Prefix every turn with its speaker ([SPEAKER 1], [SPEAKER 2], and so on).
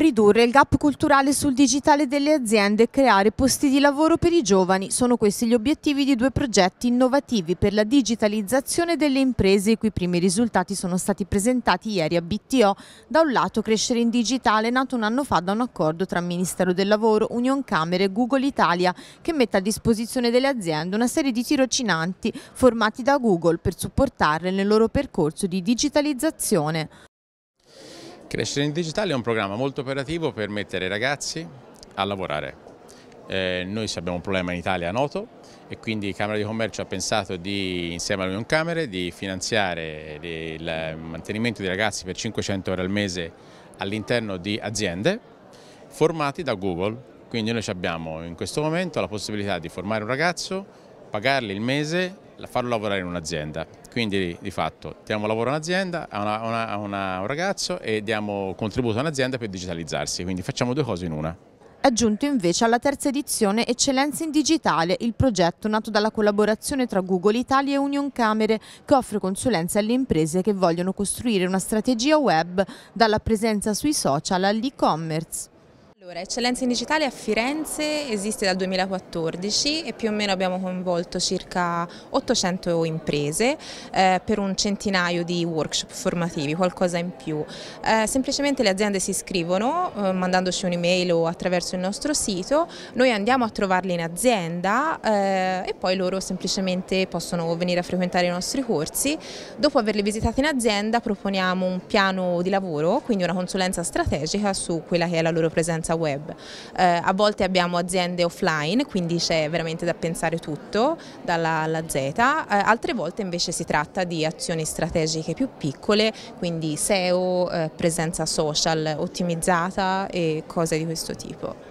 [SPEAKER 1] ridurre il gap culturale sul digitale delle aziende e creare posti di lavoro per i giovani. Sono questi gli obiettivi di due progetti innovativi per la digitalizzazione delle imprese, i cui primi risultati sono stati presentati ieri a BTO. Da un lato Crescere in Digitale, nato un anno fa da un accordo tra Ministero del Lavoro, Union Camere e Google Italia, che mette a disposizione delle aziende una serie di tirocinanti formati da Google per supportarle nel loro percorso di digitalizzazione.
[SPEAKER 2] Crescere in digitale è un programma molto operativo per mettere i ragazzi a lavorare. Eh, noi abbiamo un problema in Italia noto e quindi Camera di Commercio ha pensato di, insieme alle Camere di finanziare il mantenimento dei ragazzi per 500 ore al mese all'interno di aziende formati da Google. Quindi noi abbiamo in questo momento la possibilità di formare un ragazzo, pagarli il mese farlo lavorare in un'azienda. Quindi di fatto diamo lavoro a un'azienda, a, un ragazzo e diamo contributo a un'azienda per digitalizzarsi, quindi facciamo due cose in una.
[SPEAKER 1] È giunto invece alla terza edizione Eccellenza in Digitale, il progetto nato dalla collaborazione tra Google Italia e Union Camere che offre consulenza alle imprese che vogliono costruire una strategia web dalla presenza sui social all'e-commerce.
[SPEAKER 3] Allora, Eccellenza in Digitale a Firenze esiste dal 2014 e più o meno abbiamo coinvolto circa 800 imprese eh, per un centinaio di workshop formativi, qualcosa in più. Eh, semplicemente le aziende si iscrivono eh, mandandoci un'email o attraverso il nostro sito, noi andiamo a trovarle in azienda eh, e poi loro semplicemente possono venire a frequentare i nostri corsi. Dopo averle visitate in azienda proponiamo un piano di lavoro, quindi una consulenza strategica su quella che è la loro presenza web. Eh, a volte abbiamo aziende offline, quindi c'è veramente da pensare tutto, dalla Z, eh, altre volte invece si tratta di azioni strategiche più piccole, quindi SEO, eh, presenza social ottimizzata e cose di questo tipo.